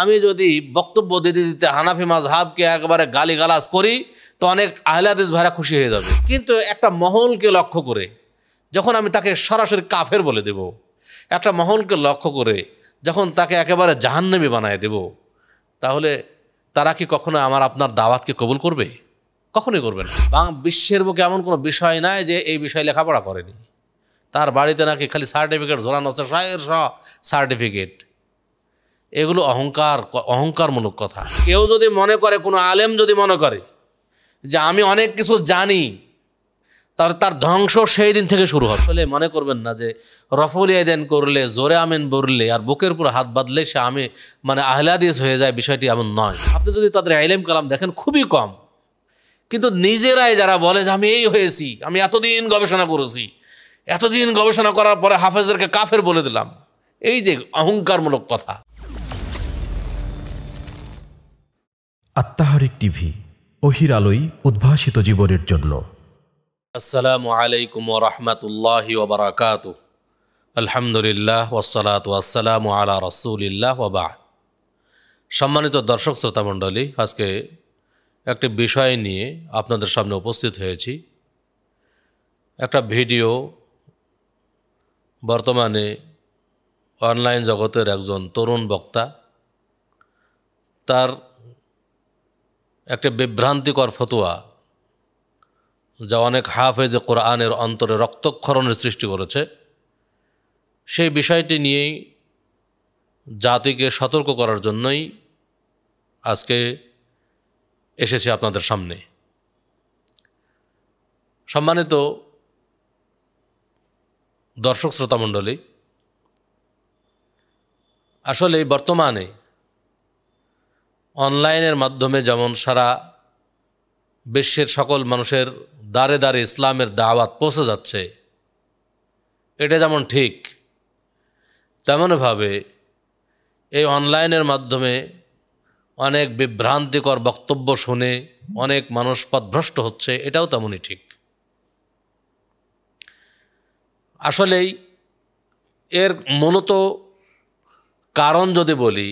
আমি যদি বক্তব্য দিতে দিতে হানাফি মাঝহাবকে একবারে গালি করি তো অনেক আহলাদিস ভাইরা খুশি হয়ে যাবে কিন্তু একটা মহলকে লক্ষ্য করে যখন আমি তাকে সরাসরি কাফের বলে দেব একটা মহলকে লক্ষ্য করে যখন তাকে একেবারে জাহান্নামি বানায় দেব তাহলে তারা কি কখনো আমার আপনার দাওয়াতকে কবুল করবে কখনোই করবে না বিশ্বের বুকে এমন কোনো বিষয় নাই যে এই বিষয়ে লেখাপড়া করেনি তার বাড়িতে নাকি খালি সার্টিফিকেট জোরানো হচ্ছে সার্টিফিকেট এগুলো অহংকার অহংকারমূলক কথা কেউ যদি মনে করে কোনো আলেম যদি মনে করে যে আমি অনেক কিছু জানি তার তার ধ্বংস সেই দিন থেকে শুরু হবে আসলে মনে করবেন না যে রফল ইয়াদেন করলে জোরে আমিন বললে আর বুকের উপর হাত বাঁধলে সে আমি মানে আহলাদিস হয়ে যায় বিষয়টি এমন নয় আপনি যদি তাদের আইলেম কালাম দেখেন খুবই কম কিন্তু নিজেরাই যারা বলে যে আমি এই হয়েছি আমি এতদিন গবেষণা করেছি এতদিন গবেষণা করার পরে হাফেজদেরকে কাফের বলে দিলাম এই যে অহংকারমূলক কথা আত্মাহারিক টিভি অহির আলোয় উদ্ভাসিত জীবনের জন্য আসসালামু আলাইকুম রহমতুল্লাহ ওবরাকাত আলহামদুলিল্লাহ ওসালাত আসসালামু আলা রসুলিল্লাহ ওবা সম্মানিত দর্শক শ্রোতা মণ্ডলী আজকে একটি বিষয় নিয়ে আপনাদের সামনে উপস্থিত হয়েছি একটা ভিডিও বর্তমানে অনলাইন জগতের একজন তরুণ বক্তা তার একটা বিভ্রান্তিকর ফতোয়া যা অনেক হাফেজে কোরআনের অন্তরে রক্তক্ষরণের সৃষ্টি করেছে সেই বিষয়টি নিয়েই জাতিকে সতর্ক করার জন্যই আজকে এসেছি আপনাদের সামনে সম্মানিত দর্শক শ্রোতামণ্ডলী আসলে বর্তমানে অনলাইনের মাধ্যমে যেমন সারা বিশ্বের সকল মানুষের দ্বারে দ্বারে ইসলামের দাওয়াত পৌঁছে যাচ্ছে এটা যেমন ঠিক তেমনভাবে এই অনলাইনের মাধ্যমে অনেক বিভ্রান্তিকর বক্তব্য শুনে অনেক মানুষ পথভ্রষ্ট হচ্ছে এটাও তেমনই ঠিক আসলেই এর মূলত কারণ যদি বলি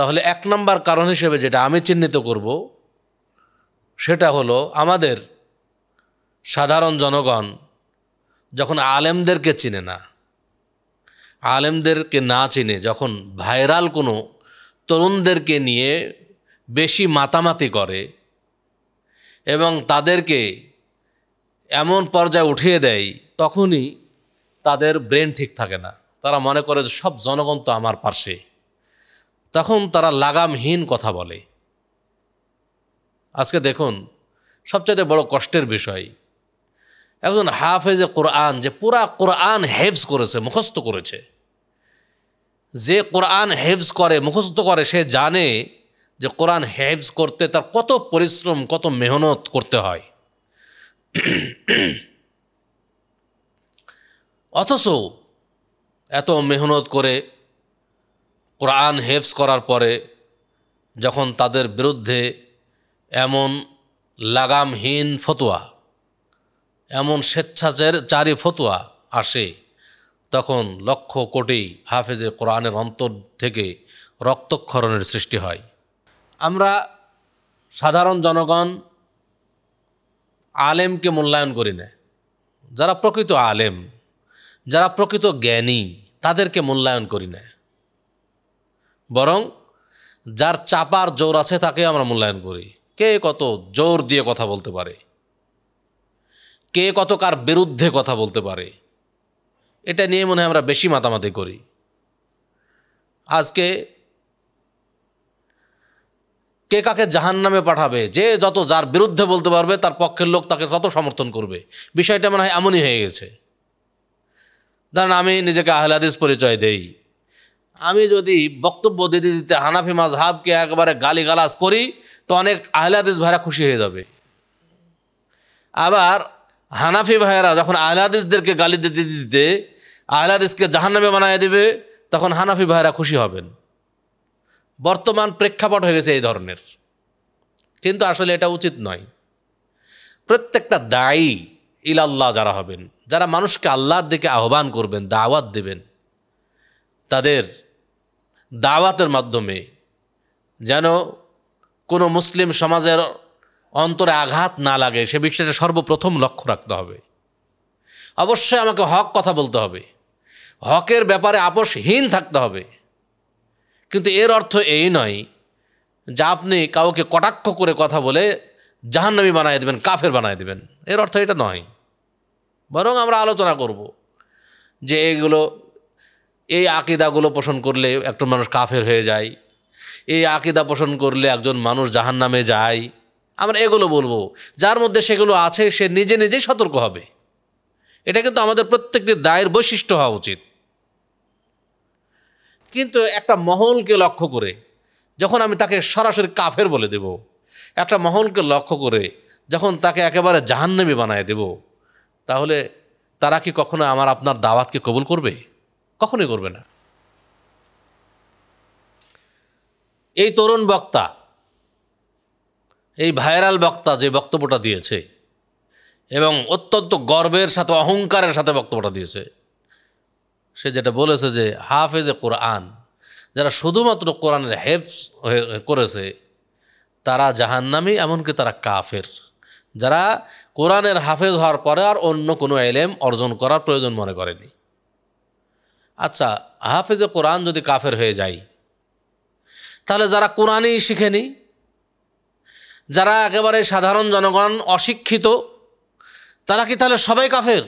তাহলে এক নম্বর কারণ হিসেবে যেটা আমি চিহ্নিত করব সেটা হলো আমাদের সাধারণ জনগণ যখন আলেমদেরকে চিনে না আলেমদেরকে না চিনে যখন ভাইরাল কোনো তরুণদেরকে নিয়ে বেশি মাতামাতি করে এবং তাদেরকে এমন পর্যায়ে উঠিয়ে দেয় তখনই তাদের ব্রেন ঠিক থাকে না তারা মনে করে যে সব জনগণ তো আমার পাশে তখন তারা লাগামহীন কথা বলে আজকে দেখুন সবচেয়ে বড় কষ্টের বিষয় একজন হাফেজে কোরআন যে পুরা কোরআন হেফজ করেছে মুখস্থ করেছে যে কোরআন হেফজ করে মুখস্থ করে সে জানে যে কোরআন হেফজ করতে তার কত পরিশ্রম কত মেহনত করতে হয় অথচ এত মেহনত করে কোরআন হেফজ করার পরে যখন তাদের বিরুদ্ধে এমন লাগামহীন ফতোয়া এমন স্বেচ্ছাচারী ফতোয়া আসে তখন লক্ষ কোটি হাফেজে কোরআনের অন্তর থেকে রক্তক্ষরণের সৃষ্টি হয় আমরা সাধারণ জনগণ আলেমকে মূল্যায়ন করি না যারা প্রকৃত আলেম যারা প্রকৃত জ্ঞানী তাদেরকে মূল্যায়ন করি না বরং যার চাপার জোর আছে তাকে আমরা মূল্যায়ন করি কে কত জোর দিয়ে কথা বলতে পারে কে কত কার বিরুদ্ধে কথা বলতে পারে এটা নিয়ে মনে হয় আমরা বেশি মাতামাতি করি আজকে কে কাকে জাহান নামে পাঠাবে যে যত যার বিরুদ্ধে বলতে পারবে তার পক্ষের লোক তাকে তত সমর্থন করবে বিষয়টা মনে হয় এমনই হয়ে গেছে ধরেন আমি নিজেকে আহলাদিস পরিচয় দেই আমি যদি বক্তব্য দিতে দিতে হানাফি মাঝহাবকে একবারে গালি করি তো অনেক আহলাদিস ভাইরা খুশি হয়ে যাবে আবার হানাফি ভাইরা যখন আহলাদিসদেরকে গালি দিতে দিতে আহলাদিসকে জাহান্নামে বানায় দেবে তখন হানাফি ভাইয়েরা খুশি হবেন বর্তমান প্রেক্ষাপট হয়ে গেছে এই ধরনের কিন্তু আসলে এটা উচিত নয় প্রত্যেকটা দায়ী ইলাল্লাহ যারা হবেন যারা মানুষকে আল্লাহর দিকে আহ্বান করবেন দাওয়াত দেবেন তাদের দাওয়াতের মাধ্যমে যেন কোনো মুসলিম সমাজের অন্তরে আঘাত না লাগে সে বিষয়টা সর্বপ্রথম লক্ষ্য রাখতে হবে অবশ্যই আমাকে হক কথা বলতে হবে হকের ব্যাপারে আপোষহীন থাকতে হবে কিন্তু এর অর্থ এই নয় যা আপনি কাউকে কটাক্ষ করে কথা বলে জাহান্নামী বানায় দেবেন কাফের বানায় দেবেন এর অর্থ এটা নয় বরং আমরা আলোচনা করব যে এগুলো এই আকিদাগুলো পোষণ করলে একজন মানুষ কাফের হয়ে যায় এই আকিদা পোষণ করলে একজন মানুষ জাহান নামে যায় আমরা এগুলো বলবো যার মধ্যে সেগুলো আছে সে নিজে নিজেই সতর্ক হবে এটা কিন্তু আমাদের প্রত্যেকটি দায়ের বৈশিষ্ট্য হওয়া উচিত কিন্তু একটা মহলকে লক্ষ্য করে যখন আমি তাকে সরাসরি কাফের বলে দেব একটা মহলকে লক্ষ্য করে যখন তাকে একেবারে জাহান্নামি বানায় দেব তাহলে তারা কি কখনো আমার আপনার দাওয়াতকে কবুল করবে কখনোই করবে না এই তরুণ বক্তা এই ভাইরাল বক্তা যে বক্তব্যটা দিয়েছে এবং অত্যন্ত গর্বের সাথে অহংকারের সাথে বক্তব্যটা দিয়েছে সে যেটা বলেছে যে হাফেজ এ কোরআন যারা শুধুমাত্র কোরআনের হেফস করেছে তারা জাহান্নামি এমনকি তারা কাফের যারা কোরআনের হাফেজ হওয়ার পরে আর অন্য কোনো এলেম অর্জন করার প্রয়োজন মনে করেনি আচ্ছা হাফেজে কোরআন যদি কাফের হয়ে যায় তাহলে যারা কোরআনই শিখেনি যারা একেবারে সাধারণ জনগণ অশিক্ষিত তারা কি তাহলে সবাই কাফের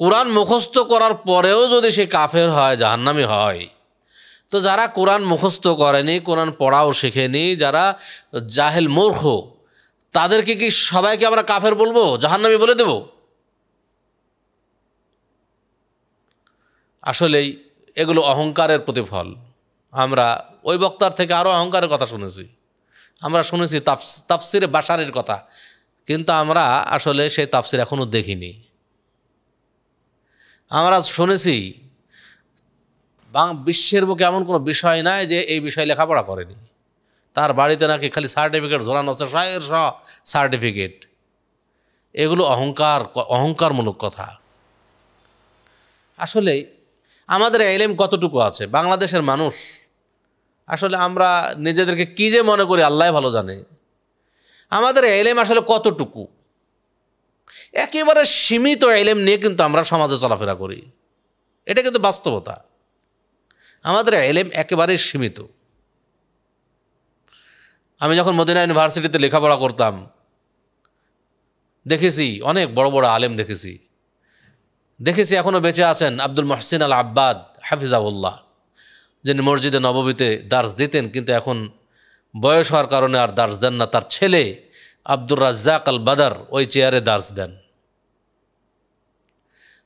কোরআন মুখস্থ করার পরেও যদি সে কাফের হয় জাহান্নামি হয় তো যারা কোরআন মুখস্থ করেনি কোরআন পড়াও শিখেনি যারা জাহেল মূর্খ তাদেরকে কি সবাইকে আমরা কাফের বলবো জাহান্নামি বলে দেবো আসলেই এগুলো অহংকারের প্রতিফল আমরা ওই বক্তার থেকে আরও অহংকারের কথা শুনেছি আমরা শুনেছি তাফসিরে বাসারের কথা কিন্তু আমরা আসলে সেই তাফসির এখনও দেখিনি আমরা শুনেছি বিশ্বের বুকে এমন কোনো বিষয় নাই যে এই বিষয়ে লেখাপড়া করেনি তার বাড়িতে নাকি খালি সার্টিফিকেট ঝোলানো হচ্ছে শয়ের স সার্টিফিকেট এগুলো অহংকার অহংকারমূলক কথা আসলে আমাদের এলেম কতটুকু আছে বাংলাদেশের মানুষ আসলে আমরা নিজেদেরকে কী যে মনে করি আল্লাহ ভালো জানে আমাদের এলেম আসলে কতটুকু একেবারে সীমিত এলেম নিয়ে কিন্তু আমরা সমাজে চলাফেরা করি এটা কিন্তু বাস্তবতা আমাদের এলেম একেবারেই সীমিত আমি যখন মদিনা ইউনিভার্সিটিতে লেখাপড়া করতাম দেখেছি অনেক বড় বড় আলেম দেখেছি দেখেছি এখনও বেঁচে আছেন আব্দুল মহসিন আল আব্বাদ হাফিজাউল্লাহ যিনি মসজিদে নববীতে দার্স দিতেন কিন্তু এখন বয়স হওয়ার কারণে আর দার্স দেন না তার ছেলে আব্দুর রাজ্জাক আল বাদার ওই চেয়ারে দার্স দেন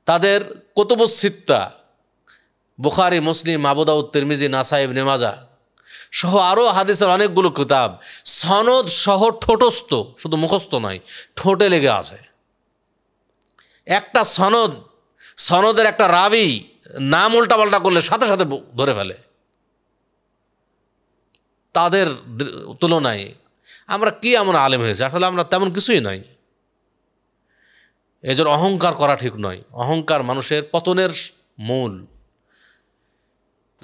তাদের কতবস্থিতা বুখারি মুসলিম আবুদাউদ তিরমিজি নাসাইব নেমাজা সহ আরও হাদিসের অনেকগুলো কিতাব সনদ সহ ঠোঁটস্থ শুধু মুখস্থ নয় ঠোঁটে লেগে আছে একটা সনদ সনদের একটা রাবি নাম উল্টাপাল্টা করলে সাথে সাথে ধরে ফেলে তাদের তুলনায় আমরা কি এমন আলেম হয়েছে আসলে আমরা তেমন কিছুই নাই এজন্য অহংকার করা ঠিক নয় অহংকার মানুষের পতনের মূল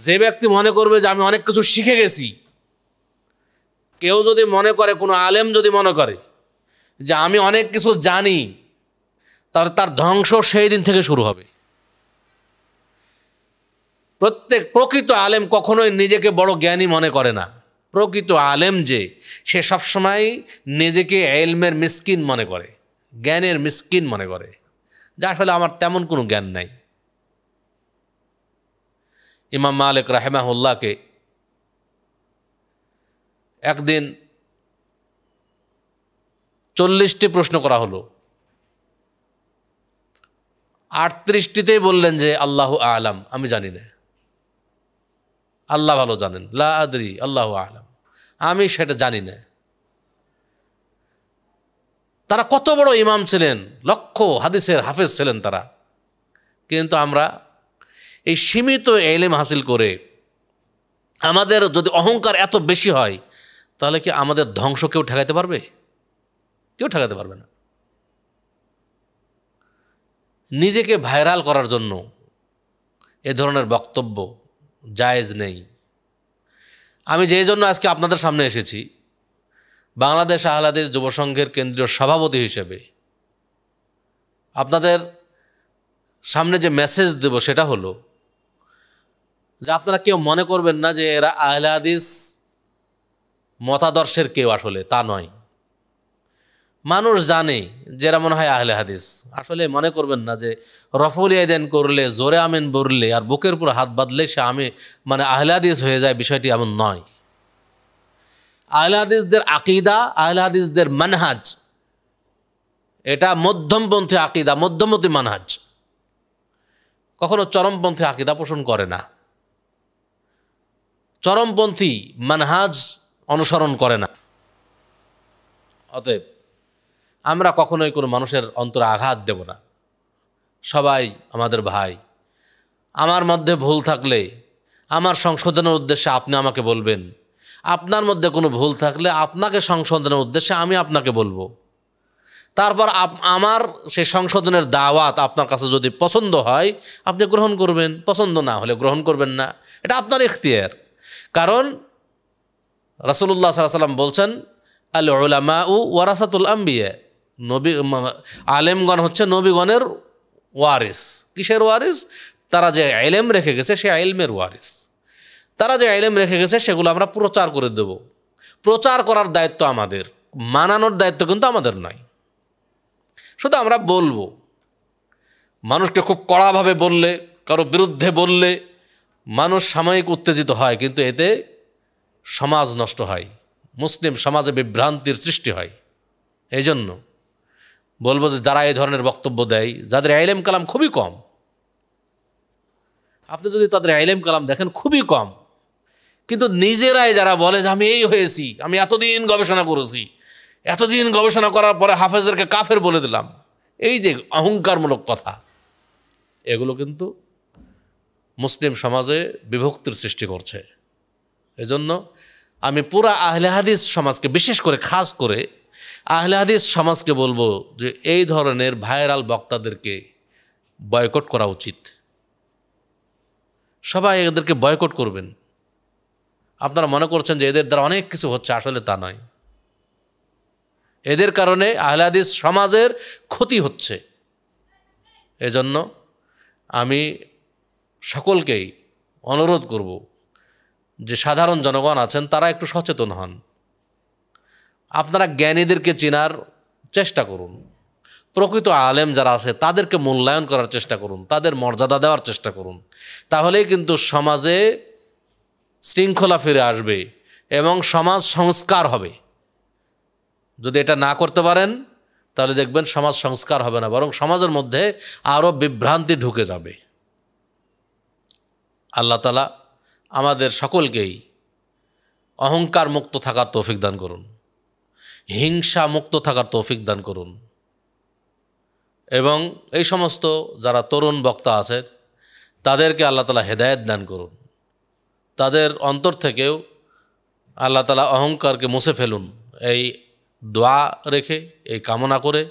যে ব্যক্তি মনে করবে যে আমি অনেক কিছু শিখে গেছি কেউ যদি মনে করে কোনো আলেম যদি মনে করে যে আমি অনেক কিছু জানি তাহলে তার ধ্বংস সেই দিন থেকে শুরু হবে প্রত্যেক প্রকৃত আলেম কখনোই নিজেকে বড় জ্ঞানী মনে করে না প্রকৃত আলেম যে সে সবসময় নিজেকে এলমের মিসকিন মনে করে জ্ঞানের মিসকিন মনে করে যার ফলে আমার তেমন কোনো জ্ঞান নাই ইমাম মালিক রাহেমাহুল্লাহকে একদিন চল্লিশটি প্রশ্ন করা হলো আটত্রিশটিতেই বললেন যে আল্লাহ আলাম আমি জানি না আল্লাহ ভালো জানেন লা আদরি আল্লাহ আলাম আমি সেটা জানি না তারা কত বড় ইমাম ছিলেন লক্ষ হাদিসের হাফেজ ছিলেন তারা কিন্তু আমরা এই সীমিত এলেম হাসিল করে আমাদের যদি অহংকার এত বেশি হয় তাহলে কি আমাদের ধ্বংস কেউ ঠেকাইতে পারবে কেউ ঠেকাতে পারবে না নিজেকে ভাইরাল করার জন্য এ ধরনের বক্তব্য জায়েজ নেই আমি যেই জন্য আজকে আপনাদের সামনে এসেছি বাংলাদেশ আহলাদের যুবসংঘের কেন্দ্রীয় সভাপতি হিসেবে আপনাদের সামনে যে মেসেজ দেব সেটা হলো যে আপনারা কেউ মনে করবেন না যে এরা আহলে মতাদর্শের কেউ আসলে তা নয় মানুষ জানে যেটা মনে হয় আহলে হাদিস আসলে মনে করবেন না যে রফল ইয়াদেন করলে জোরে আমেন বললে আর বুকের উপর হাত বাঁধলে সে আমি মানে আহলে হাদিস হয়ে যায় বিষয়টি এমন নয় আহলে হাদিসদের আকিদা আহলে হাদিসদের মানহাজ এটা মধ্যমপন্থী আকিদা মধ্যমতী মানহাজ কখনো চরমপন্থী আকিদা পোষণ করে না চরমপন্থী মানহাজ অনুসরণ করে না অতএব আমরা কখনোই কোনো মানুষের অন্তরে আঘাত দেব না সবাই আমাদের ভাই আমার মধ্যে ভুল থাকলে আমার সংশোধনের উদ্দেশ্যে আপনি আমাকে বলবেন আপনার মধ্যে কোনো ভুল থাকলে আপনাকে সংশোধনের উদ্দেশ্যে আমি আপনাকে বলবো তারপর আমার সেই সংশোধনের দাওয়াত আপনার কাছে যদি পছন্দ হয় আপনি গ্রহণ করবেন পছন্দ না হলে গ্রহণ করবেন না এটা আপনার এখতিয়ার কারণ রাসুল্লাহ সাল্লাম বলছেন আল ওলামা ও ওয়ারাসাতুল আম্বিয়া নবী আলেমগণ হচ্ছে নবীগণের ওয়ারিস কিসের ওয়ারিস তারা যে আইলেম রেখে গেছে সে আইলমের ওয়ারিস তারা যে আইলেম রেখে গেছে সেগুলো আমরা প্রচার করে দেব প্রচার করার দায়িত্ব আমাদের মানানোর দায়িত্ব কিন্তু আমাদের নয় শুধু আমরা বলবো মানুষকে খুব কড়াভাবে বললে কারো বিরুদ্ধে বললে মানুষ সাময়িক উত্তেজিত হয় কিন্তু এতে সমাজ নষ্ট হয় মুসলিম সমাজে বিভ্রান্তির সৃষ্টি হয় এই জন্য বলবো যে যারা এই ধরনের বক্তব্য দেয় যাদের আইলেম কালাম খুবই কম আপনি যদি তাদের আইলেম কালাম দেখেন খুবই কম কিন্তু নিজেরাই যারা বলে যে আমি এই হয়েছি আমি এতদিন গবেষণা করেছি এতদিন গবেষণা করার পরে হাফেজদেরকে কাফের বলে দিলাম এই যে অহংকারমূলক কথা এগুলো কিন্তু মুসলিম সমাজে বিভক্তির সৃষ্টি করছে এজন্য আমি পুরা আহলে হাদিস সমাজকে বিশেষ করে খাস করে আহলে হাদিস সমাজকে বলবো যে এই ধরনের ভাইরাল বক্তাদেরকে বয়কট করা উচিত সবাই এদেরকে বয়কট করবেন আপনারা মনে করছেন যে এদের দ্বারা অনেক কিছু হচ্ছে আসলে তা নয় এদের কারণে আহলাদিস সমাজের ক্ষতি হচ্ছে এজন্য আমি সকলকেই অনুরোধ করব যে সাধারণ জনগণ আছেন তারা একটু সচেতন হন আপনারা জ্ঞানীদেরকে চেনার চেষ্টা করুন প্রকৃত আলেম যারা আছে তাদেরকে মূল্যায়ন করার চেষ্টা করুন তাদের মর্যাদা দেওয়ার চেষ্টা করুন তাহলেই কিন্তু সমাজে শৃঙ্খলা ফিরে আসবে এবং সমাজ সংস্কার হবে যদি এটা না করতে পারেন তাহলে দেখবেন সমাজ সংস্কার হবে না বরং সমাজের মধ্যে আরও বিভ্রান্তি ঢুকে যাবে আল্লাহ তালা আমাদের সকলকেই অহংকার মুক্ত থাকার তৌফিক দান করুন হিংসা মুক্ত থাকার তৌফিক দান করুন এবং এই সমস্ত যারা তরুণ বক্তা আছে তাদেরকে আল্লাহ তালা হেদায়ত দান করুন তাদের অন্তর থেকেও আল্লাহ তালা অহংকারকে মুছে ফেলুন এই দোয়া রেখে এই কামনা করে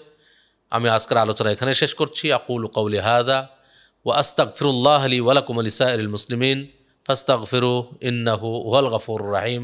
আমি আজকের আলোচনা এখানে শেষ করছি আকুল কৌলি হায়দা ও আস্তাক ফিরুল্লাহ আলী ওয়ালাকুম আলী সাহরুল মুসলিমিন ফাস্তাক ফিরু ইন্নাহু ওয়াল গাফুর রাহিম